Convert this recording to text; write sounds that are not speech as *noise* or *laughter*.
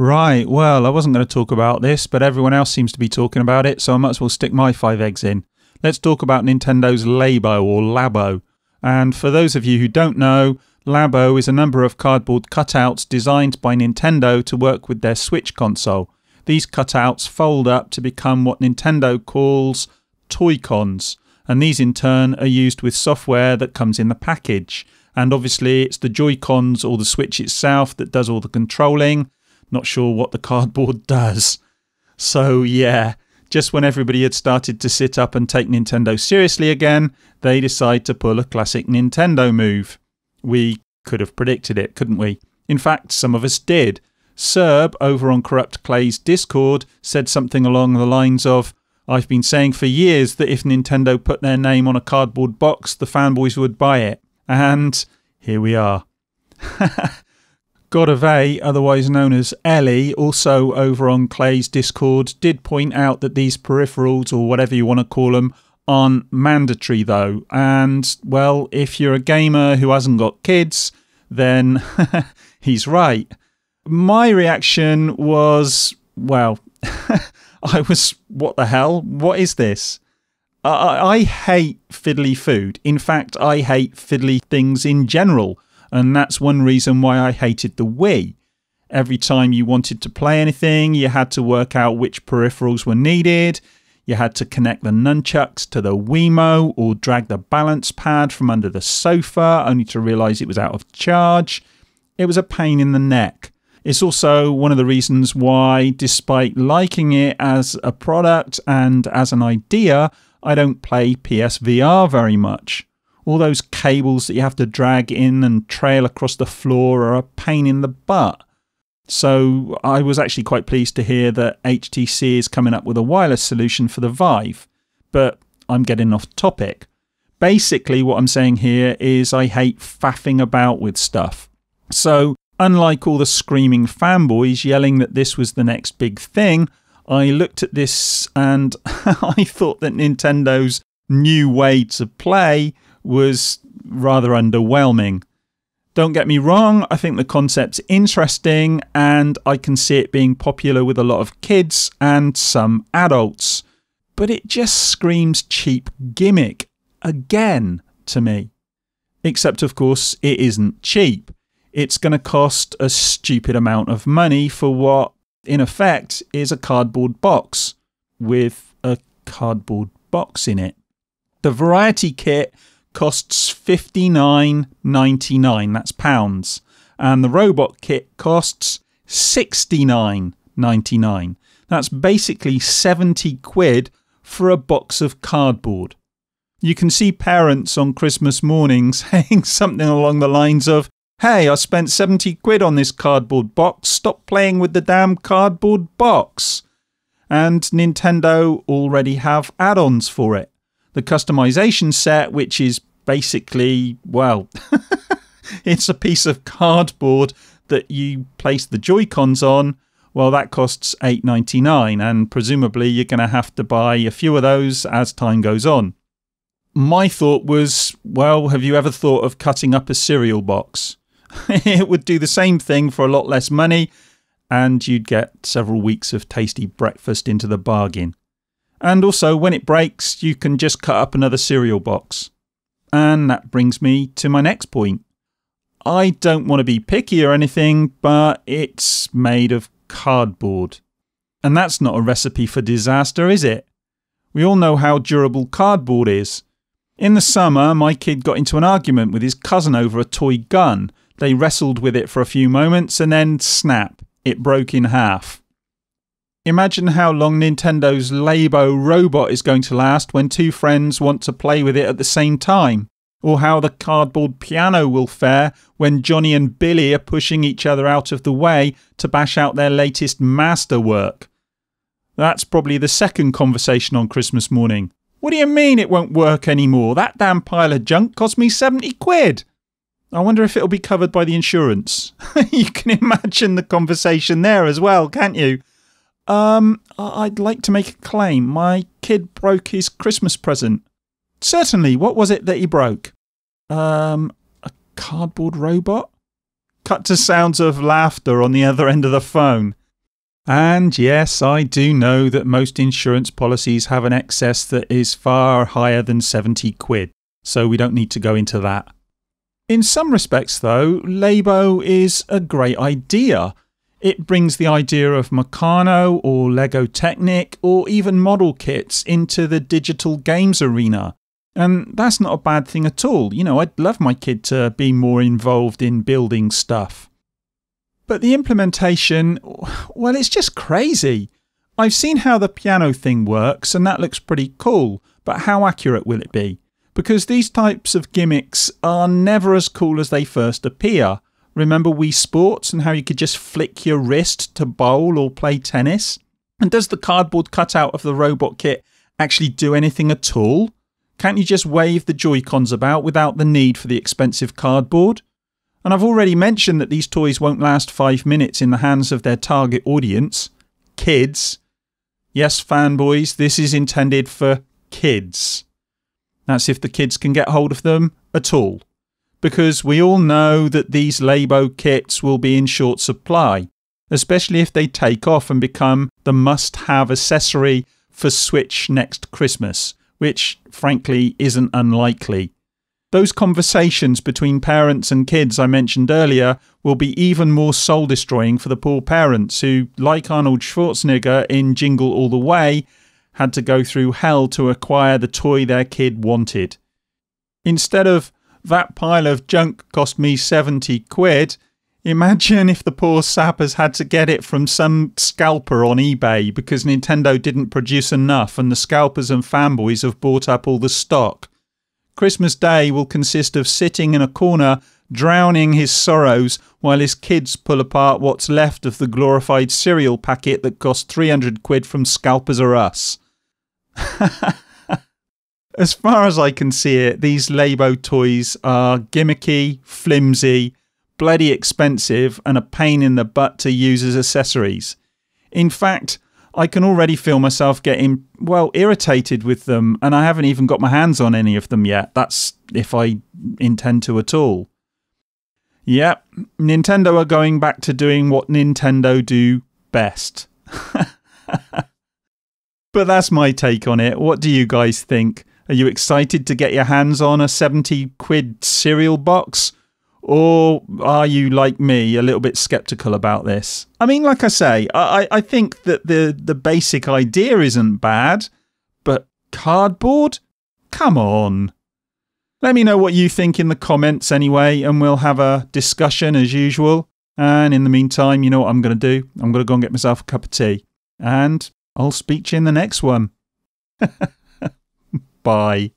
Right, well, I wasn't going to talk about this, but everyone else seems to be talking about it, so I might as well stick my five eggs in. Let's talk about Nintendo's Labo or Labo. And for those of you who don't know, Labo is a number of cardboard cutouts designed by Nintendo to work with their Switch console. These cutouts fold up to become what Nintendo calls toy cons, and these in turn are used with software that comes in the package. And obviously, it's the Joy Cons or the Switch itself that does all the controlling, not sure what the cardboard *laughs* does. So, yeah, just when everybody had started to sit up and take Nintendo seriously again, they decide to pull a classic Nintendo move. We could have predicted it, couldn't we? In fact, some of us did. Serb over on Corrupt Clay's Discord said something along the lines of, I've been saying for years that if Nintendo put their name on a cardboard box, the fanboys would buy it. And here we are. *laughs* Godave, otherwise known as Ellie, also over on Clay's Discord, did point out that these peripherals, or whatever you want to call them, aren't mandatory though. And, well, if you're a gamer who hasn't got kids, then *laughs* he's right. My reaction was, well, *laughs* I was, what the hell? What is this? I, I hate fiddly food. In fact, I hate fiddly things in general. And that's one reason why I hated the Wii. Every time you wanted to play anything, you had to work out which peripherals were needed. You had to connect the nunchucks to the Wiimo or drag the balance pad from under the sofa only to realize it was out of charge. It was a pain in the neck. It's also one of the reasons why, despite liking it as a product and as an idea, I don't play PSVR very much all those cables that you have to drag in and trail across the floor are a pain in the butt. So I was actually quite pleased to hear that HTC is coming up with a wireless solution for the Vive, but I'm getting off topic. Basically, what I'm saying here is I hate faffing about with stuff. So, unlike all the screaming fanboys yelling that this was the next big thing, I looked at this and *laughs* I thought that Nintendo's new way to play was rather underwhelming. Don't get me wrong, I think the concept's interesting and I can see it being popular with a lot of kids and some adults, but it just screams cheap gimmick again to me. Except, of course, it isn't cheap. It's going to cost a stupid amount of money for what, in effect, is a cardboard box with a cardboard box in it. The variety kit costs fifty nine ninety nine. That's pounds. And the robot kit costs sixty nine ninety nine. That's basically 70 quid for a box of cardboard. You can see parents on Christmas morning *laughs* saying something along the lines of, Hey, I spent 70 quid on this cardboard box. Stop playing with the damn cardboard box. And Nintendo already have add ons for it the customization set, which is basically, well, *laughs* it's a piece of cardboard that you place the Joy Cons on. Well, that costs eight ninety nine, and presumably you're going to have to buy a few of those as time goes on. My thought was, well, have you ever thought of cutting up a cereal box? *laughs* it would do the same thing for a lot less money, and you'd get several weeks of tasty breakfast into the bargain. And also, when it breaks, you can just cut up another cereal box. And that brings me to my next point. I don't want to be picky or anything, but it's made of cardboard. And that's not a recipe for disaster, is it? We all know how durable cardboard is. In the summer, my kid got into an argument with his cousin over a toy gun. They wrestled with it for a few moments and then snap, it broke in half. Imagine how long Nintendo's Labo robot is going to last when two friends want to play with it at the same time, or how the cardboard piano will fare when Johnny and Billy are pushing each other out of the way to bash out their latest masterwork. That's probably the second conversation on Christmas morning. What do you mean it won't work anymore? That damn pile of junk cost me 70 quid. I wonder if it'll be covered by the insurance. *laughs* you can imagine the conversation there as well, can't you? Um, I'd like to make a claim. My kid broke his Christmas present. Certainly, what was it that he broke? Um, a cardboard robot? Cut to sounds of laughter on the other end of the phone. And yes, I do know that most insurance policies have an excess that is far higher than 70 quid, so we don't need to go into that. In some respects, though, Labo is a great idea. It brings the idea of Meccano or Lego Technic or even model kits into the digital games arena. And that's not a bad thing at all. You know, I'd love my kid to be more involved in building stuff. But the implementation, well, it's just crazy. I've seen how the piano thing works, and that looks pretty cool, but how accurate will it be? Because these types of gimmicks are never as cool as they first appear. Remember Wii Sports and how you could just flick your wrist to bowl or play tennis? And does the cardboard cutout of the robot kit actually do anything at all? Can't you just wave the Joy-Cons about without the need for the expensive cardboard? And I've already mentioned that these toys won't last 5 minutes in the hands of their target audience kids. Yes, fanboys, this is intended for kids. That's if the kids can get hold of them at all because we all know that these Labo kits will be in short supply, especially if they take off and become the must have accessory for Switch next Christmas, which frankly isn't unlikely. Those conversations between parents and kids I mentioned earlier will be even more soul destroying for the poor parents who, like Arnold Schwarzenegger in Jingle All the Way, had to go through hell to acquire the toy their kid wanted. Instead of that pile of junk cost me 70 quid. Imagine if the poor sap has had to get it from some scalper on eBay because Nintendo didn't produce enough and the scalpers and fanboys have bought up all the stock. Christmas Day will consist of sitting in a corner, drowning his sorrows, while his kids pull apart what's left of the glorified cereal packet that cost 300 quid from Scalpers or Us. *laughs* As far as I can see it, these Labo toys are gimmicky, flimsy, bloody expensive, and a pain in the butt to use as accessories. In fact, I can already feel myself getting, well, irritated with them, and I haven't even got my hands on any of them yet. That's if I intend to at all. Yep, Nintendo are going back to doing what Nintendo do best. *laughs* but that's my take on it. What do you guys think? Are you excited to get your hands on a 70 quid cereal box? Or are you, like me, a little bit skeptical about this? I mean, like I say, I, I think that the, the basic idea isn't bad, but cardboard? Come on. Let me know what you think in the comments anyway, and we'll have a discussion as usual. And in the meantime, you know what I'm going to do? I'm going to go and get myself a cup of tea. And I'll speak to you in the next one. *laughs* Bye.